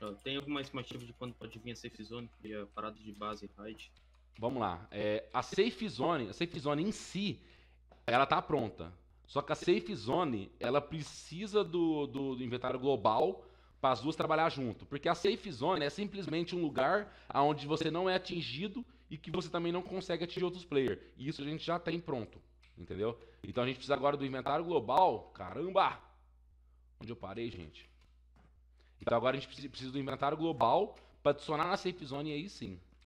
Ah, tem alguma estimativa de quando pode vir a safe zone e a é parada de base raid? Vamos lá. É, a safe zone, a safe zone em si, ela tá pronta. Só que a safe zone, ela precisa do, do, do inventário global para as duas trabalhar junto. Porque a safe zone é simplesmente um lugar onde você não é atingido e que você também não consegue atingir outros players. E isso a gente já tem pronto, entendeu? Então a gente precisa agora do inventário global. Caramba! Onde eu parei, gente? Então agora a gente precisa do inventário global para adicionar na safe zone aí sim.